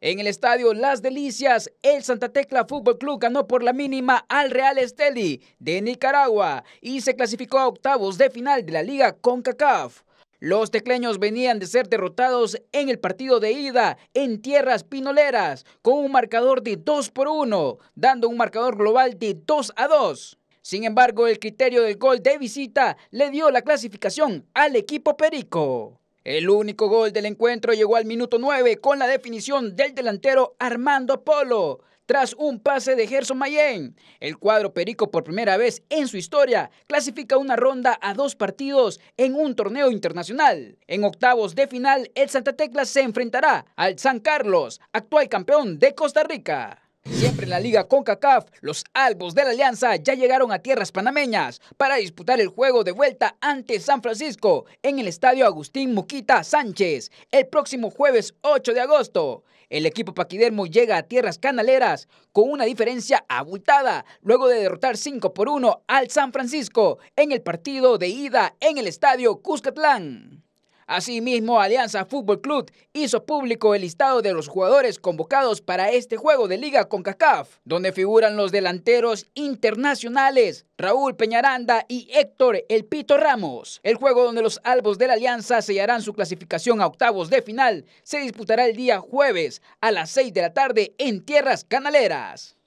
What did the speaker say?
En el estadio Las Delicias, el Santa Tecla Fútbol Club ganó por la mínima al Real Esteli de Nicaragua y se clasificó a octavos de final de la Liga CONCACAF. Los tecleños venían de ser derrotados en el partido de ida en tierras pinoleras con un marcador de 2 por 1, dando un marcador global de 2 a 2. Sin embargo, el criterio del gol de visita le dio la clasificación al equipo Perico. El único gol del encuentro llegó al minuto 9 con la definición del delantero Armando Polo tras un pase de Gerson Mayen. El cuadro Perico por primera vez en su historia clasifica una ronda a dos partidos en un torneo internacional. En octavos de final, el Santa Tecla se enfrentará al San Carlos, actual campeón de Costa Rica. Siempre en la Liga CONCACAF, los Albos de la Alianza ya llegaron a tierras panameñas para disputar el juego de vuelta ante San Francisco en el Estadio Agustín Muquita Sánchez el próximo jueves 8 de agosto. El equipo paquidermo llega a tierras canaleras con una diferencia abultada luego de derrotar 5 por 1 al San Francisco en el partido de ida en el Estadio Cuscatlán. Asimismo, Alianza Fútbol Club hizo público el listado de los jugadores convocados para este juego de liga con CACAF, donde figuran los delanteros internacionales Raúl Peñaranda y Héctor El Pito Ramos. El juego donde los albos de la Alianza sellarán su clasificación a octavos de final se disputará el día jueves a las 6 de la tarde en Tierras Canaleras.